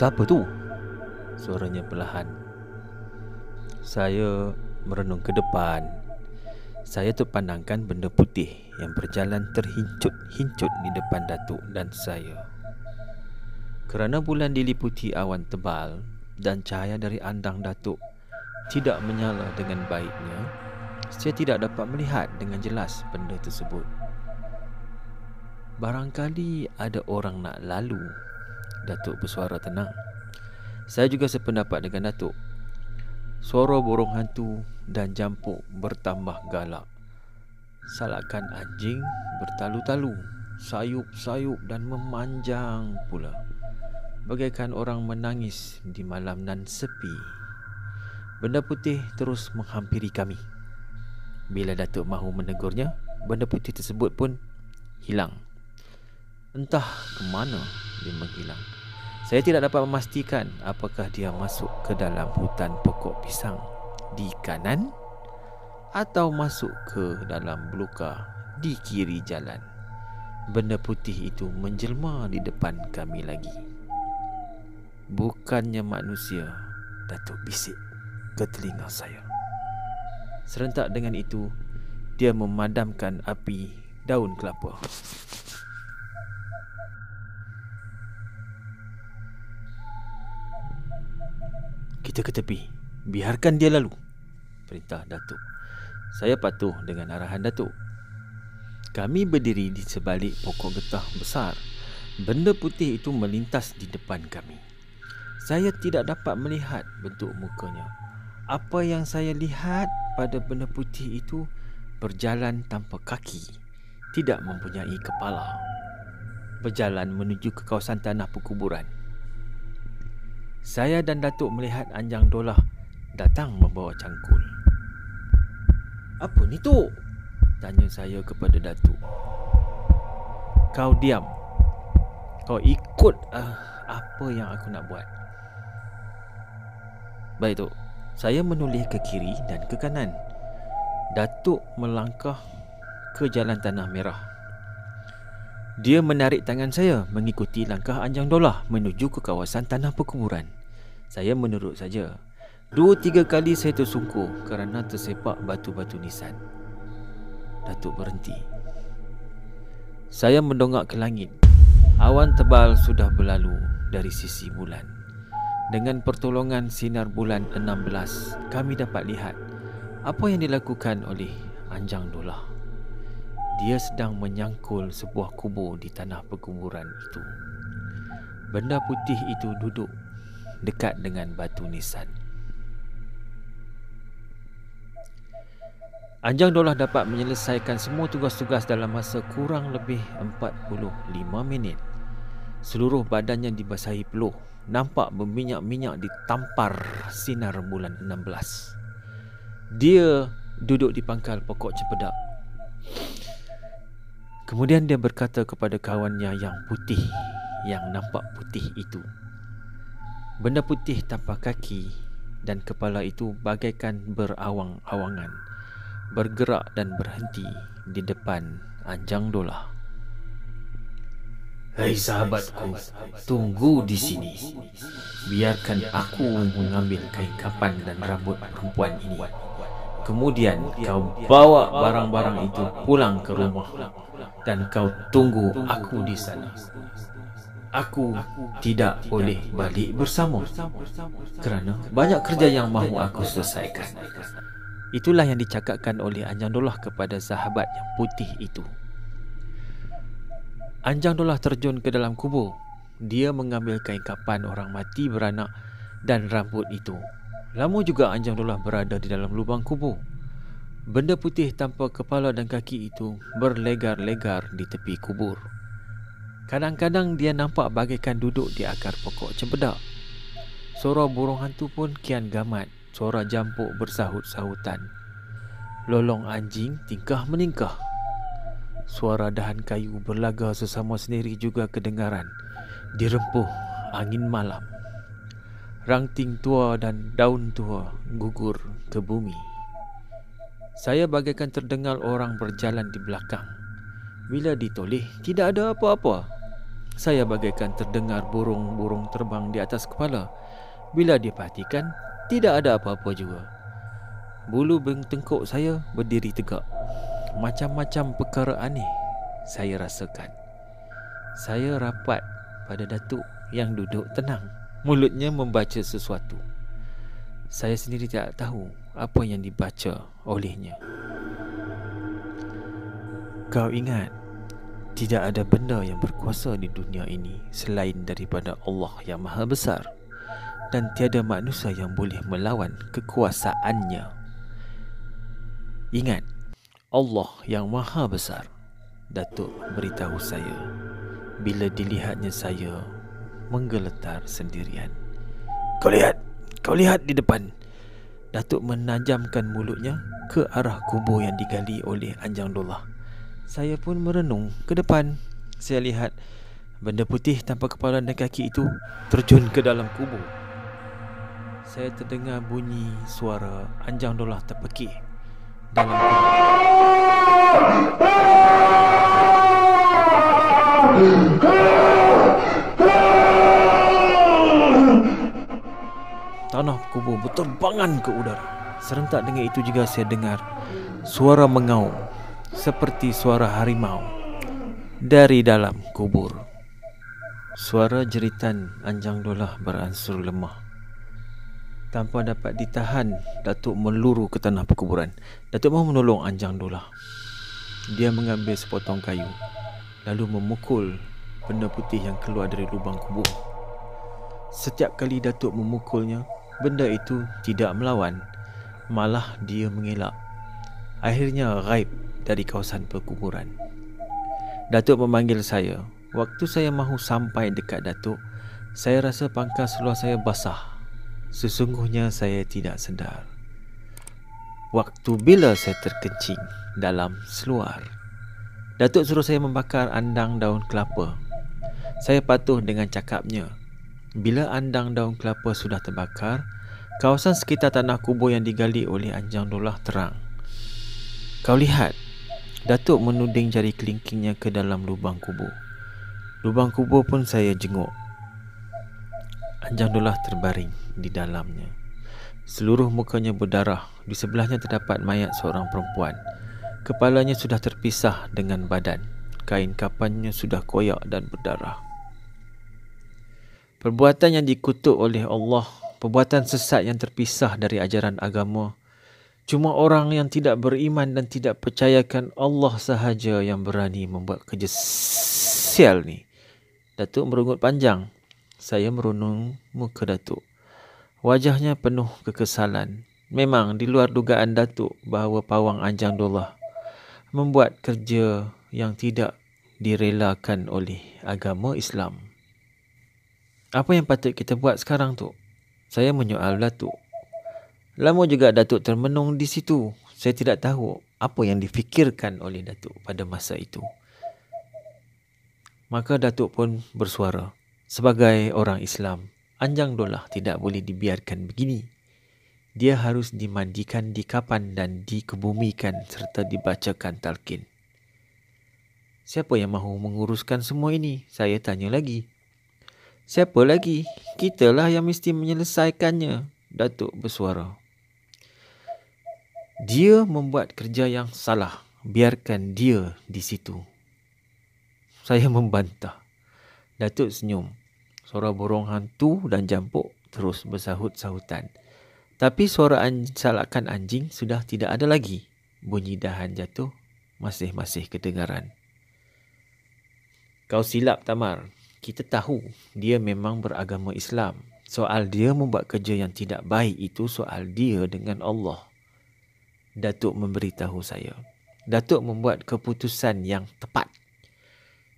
Siapa tu? Suaranya perlahan Saya merenung ke depan Saya terpandangkan benda putih Yang berjalan terhincut-hincut di depan Datuk dan saya Kerana bulan diliputi awan tebal Dan cahaya dari andang Datuk Tidak menyala dengan baiknya Saya tidak dapat melihat dengan jelas benda tersebut Barangkali ada orang nak lalu Datuk bersuara tenang. Saya juga sependapat dengan Datuk. Suara borong hantu dan jampuk bertambah galak. Salakan anjing bertalu-talu, sayup-sayup dan memanjang pula. Bagaikan orang menangis di malam nan sepi. Benda putih terus menghampiri kami. Bila Datuk mahu menegurnya, benda putih tersebut pun hilang. Entah ke mana dia menghilang. Saya tidak dapat memastikan apakah dia masuk ke dalam hutan pokok pisang di kanan atau masuk ke dalam beluka di kiri jalan. Benda putih itu menjelma di depan kami lagi. Bukannya manusia, Datuk bisik ke telinga saya. Serentak dengan itu, dia memadamkan api daun kelapa. kita ke tepi. Biarkan dia lalu. Perintah Datuk. Saya patuh dengan arahan Datuk. Kami berdiri di sebalik pokok getah besar. Benda putih itu melintas di depan kami. Saya tidak dapat melihat bentuk mukanya. Apa yang saya lihat pada benda putih itu berjalan tanpa kaki. Tidak mempunyai kepala. Berjalan menuju ke kawasan tanah perkuburan saya dan Datuk melihat Anjang Dolah datang membawa cangkul. Apa ni tu? Tanya saya kepada Datuk. Kau diam. Kau ikut uh, apa yang aku nak buat. Baik tu. Saya menulis ke kiri dan ke kanan. Datuk melangkah ke jalan tanah merah dia menarik tangan saya mengikuti langkah Anjang Dolah menuju ke kawasan tanah perkuburan. Saya menurut saja. Dua tiga kali saya tersungkur kerana tersepak batu-batu nisan. Datuk berhenti. Saya mendongak ke langit. Awan tebal sudah berlalu dari sisi bulan. Dengan pertolongan sinar bulan 16, kami dapat lihat apa yang dilakukan oleh Anjang Dolah dia sedang menyangkul sebuah kubur di tanah perkuburan itu. Benda putih itu duduk dekat dengan batu nisan. Anjang Dolah dapat menyelesaikan semua tugas-tugas dalam masa kurang lebih 45 minit. Seluruh badannya dibasahi peluh, nampak berminyak-minyak ditampar sinar bulan 16. Dia duduk di pangkal pokok cempedak. Kemudian dia berkata kepada kawannya yang putih Yang nampak putih itu Benda putih tanpa kaki dan kepala itu bagaikan berawang-awangan Bergerak dan berhenti di depan Anjang Dola Hei sahabatku, tunggu di sini Biarkan aku mengambil kain kapan dan rambut perempuan ini Kemudian kau bawa barang-barang itu pulang ke rumah dan kau tunggu aku di sana. Aku tidak boleh balik bersama kerana banyak kerja yang mahu aku selesaikan. Itulah yang dicakapkan oleh Anjang Dolah kepada sahabat yang putih itu. Anjang Dolah terjun ke dalam kubur. Dia mengambil kain kapan orang mati beranak dan rambut itu Lama juga Anjang Dolah berada di dalam lubang kubur. Benda putih tanpa kepala dan kaki itu berlegar-legar di tepi kubur. Kadang-kadang dia nampak bagaikan duduk di akar pokok cempedak. Suara burung hantu pun kian gamat, suara jampuk bersahut-sahutan. Lolong anjing tingkah meningkah. Suara dahan kayu berlagak sesama sendiri juga kedengaran. Dirempuh angin malam ranting tua dan daun tua gugur ke bumi. Saya bagaikan terdengar orang berjalan di belakang. Bila ditoleh, tidak ada apa-apa. Saya bagaikan terdengar burung-burung terbang di atas kepala. Bila diperhatikan, tidak ada apa-apa juga. Bulu bengtengkuk saya berdiri tegak. Macam-macam perkara aneh saya rasakan. Saya rapat pada datuk yang duduk tenang mulutnya membaca sesuatu. Saya sendiri tidak tahu apa yang dibaca olehnya. Kau ingat tidak ada benda yang berkuasa di dunia ini selain daripada Allah yang Maha Besar dan tiada manusia yang boleh melawan kekuasaannya. Ingat, Allah yang Maha Besar. Datuk beritahu saya bila dilihatnya saya menggeletar sendirian. Kau lihat, kau lihat di depan. Datuk menajamkan mulutnya ke arah kubur yang digali oleh Anjang Dullah. Saya pun merenung ke depan. Saya lihat benda putih tanpa kepala dan kaki itu terjun ke dalam kubur. Saya terdengar bunyi suara Anjang Dullah terpekik dalam kubur. tanah kubur berterbangan ke udara. Serentak dengan itu juga saya dengar suara mengaum seperti suara harimau dari dalam kubur. Suara jeritan Anjang Dola beransur lemah. Tanpa dapat ditahan, Datuk meluru ke tanah perkuburan. Datuk mahu menolong Anjang Dola. Dia mengambil sepotong kayu lalu memukul benda putih yang keluar dari lubang kubur. Setiap kali Datuk memukulnya, benda itu tidak melawan malah dia mengelak akhirnya raib dari kawasan perkuburan datuk memanggil saya waktu saya mahu sampai dekat datuk saya rasa pangkas seluar saya basah sesungguhnya saya tidak sedar waktu bila saya terkencing dalam seluar datuk suruh saya membakar andang daun kelapa saya patuh dengan cakapnya bila andang daun kelapa sudah terbakar, kawasan sekitar tanah kubur yang digali oleh Anjang Dolah terang. Kau lihat, Datuk menuding jari kelingkingnya ke dalam lubang kubur. Lubang kubur pun saya jenguk. Anjang Dolah terbaring di dalamnya. Seluruh mukanya berdarah. Di sebelahnya terdapat mayat seorang perempuan. Kepalanya sudah terpisah dengan badan. Kain kapannya sudah koyak dan berdarah. Perbuatan yang dikutuk oleh Allah, perbuatan sesat yang terpisah dari ajaran agama. Cuma orang yang tidak beriman dan tidak percayakan Allah sahaja yang berani membuat kerja sial ni. Datuk merungut panjang. Saya merunung muka Datuk. Wajahnya penuh kekesalan. Memang di luar dugaan Datuk bahawa pawang anjang dullah membuat kerja yang tidak direlakan oleh agama Islam. Apa yang patut kita buat sekarang tu? Saya menyoal Datuk. Lama juga Datuk termenung di situ. Saya tidak tahu apa yang difikirkan oleh Datuk pada masa itu. Maka Datuk pun bersuara. Sebagai orang Islam, Anjang Dolah tidak boleh dibiarkan begini. Dia harus dimandikan di kapan dan dikebumikan serta dibacakan talqin. Siapa yang mahu menguruskan semua ini? Saya tanya lagi. Siapa lagi? Kitalah yang mesti menyelesaikannya, Datuk bersuara. Dia membuat kerja yang salah. Biarkan dia di situ. Saya membantah. Datuk senyum. Suara borong hantu dan jampuk terus bersahut sahutan. Tapi suara an salakan anjing sudah tidak ada lagi. Bunyi dahan jatuh masih-masih kedengaran. Kau silap, Tamar kita tahu dia memang beragama Islam. Soal dia membuat kerja yang tidak baik itu soal dia dengan Allah. Datuk memberitahu saya. Datuk membuat keputusan yang tepat.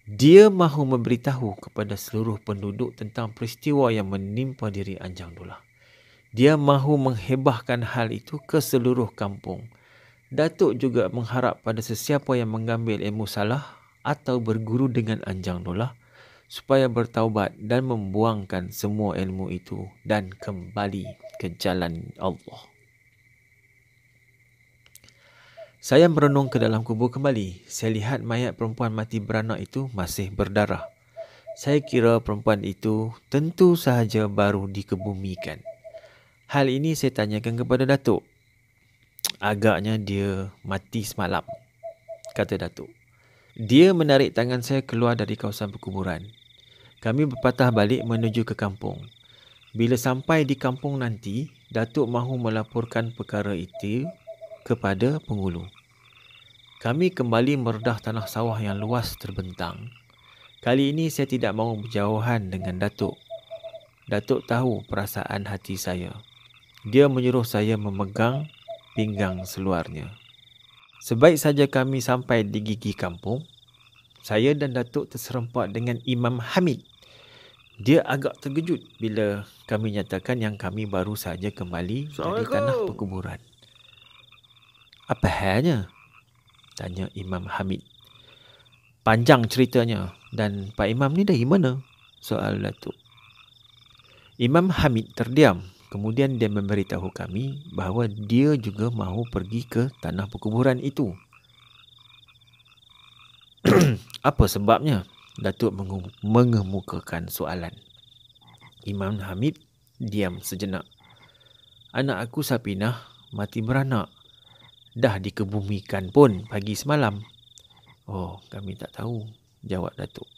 Dia mahu memberitahu kepada seluruh penduduk tentang peristiwa yang menimpa diri Anjang Dula. Dia mahu menghebahkan hal itu ke seluruh kampung. Datuk juga mengharap pada sesiapa yang mengambil ilmu salah atau berguru dengan Anjang Dullah supaya bertaubat dan membuangkan semua ilmu itu dan kembali ke jalan Allah. Saya merenung ke dalam kubur kembali. Saya lihat mayat perempuan mati beranak itu masih berdarah. Saya kira perempuan itu tentu sahaja baru dikebumikan. Hal ini saya tanyakan kepada Datuk. Agaknya dia mati semalam, kata Datuk. Dia menarik tangan saya keluar dari kawasan perkuburan. Kami berpatah balik menuju ke kampung. Bila sampai di kampung nanti, Datuk mahu melaporkan perkara itu kepada penghulu. Kami kembali meredah tanah sawah yang luas terbentang. Kali ini saya tidak mahu berjauhan dengan Datuk. Datuk tahu perasaan hati saya. Dia menyuruh saya memegang pinggang seluarnya. Sebaik saja kami sampai di gigi kampung, saya dan Datuk terserempak dengan Imam Hamid dia agak terkejut bila kami nyatakan yang kami baru saja kembali dari tanah perkuburan. Apa halnya? Tanya Imam Hamid. Panjang ceritanya dan Pak Imam ni dari mana? Soal Datuk. Imam Hamid terdiam. Kemudian dia memberitahu kami bahawa dia juga mahu pergi ke tanah perkuburan itu. Apa sebabnya? Datuk mengemukakan soalan. Imam Hamid diam sejenak. Anak aku Sapinah mati beranak. Dah dikebumikan pun pagi semalam. Oh, kami tak tahu, jawab Datuk.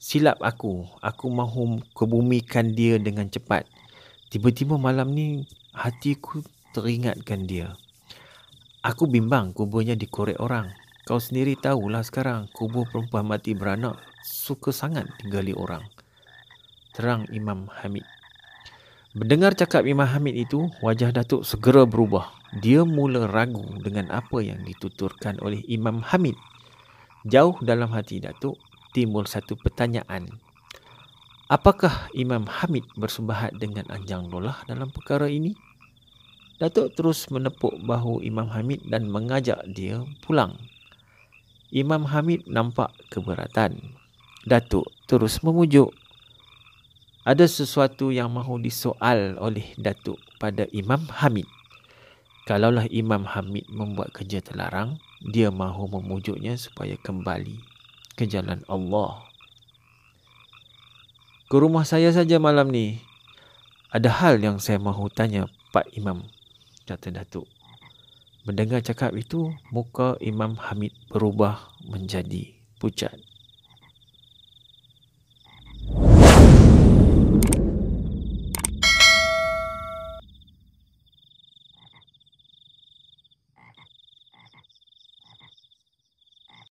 Silap aku. Aku mahu kebumikan dia dengan cepat. Tiba-tiba malam ni hatiku teringatkan dia. Aku bimbang kuburnya dikorek orang. Kau sendiri tahulah sekarang kubur perempuan mati beranak suka sangat tinggali orang. Terang Imam Hamid. Mendengar cakap Imam Hamid itu, wajah Datuk segera berubah. Dia mula ragu dengan apa yang dituturkan oleh Imam Hamid. Jauh dalam hati Datuk, timbul satu pertanyaan. Apakah Imam Hamid bersembahat dengan Anjang Lolah dalam perkara ini? Datuk terus menepuk bahu Imam Hamid dan mengajak dia pulang Imam Hamid nampak keberatan. Datuk terus memujuk. Ada sesuatu yang mahu disoal oleh Datuk pada Imam Hamid. Kalaulah Imam Hamid membuat kerja terlarang, dia mahu memujuknya supaya kembali ke jalan Allah. Ke rumah saya saja malam ni. Ada hal yang saya mahu tanya Pak Imam, kata Datuk. Mendengar cakap itu, muka Imam Hamid berubah menjadi pucat.